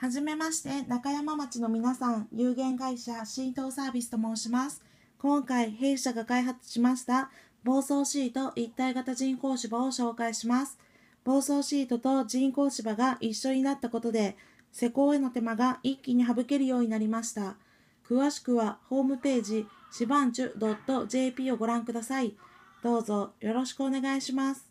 はじめまして、中山町の皆さん、有限会社浸透サービスと申します。今回、弊社が開発しました暴走シート一体型人工芝を紹介します。暴走シートと人工芝が一緒になったことで、施工への手間が一気に省けるようになりました。詳しくは、ホームページ、シバンチュ .jp をご覧ください。どうぞよろしくお願いします。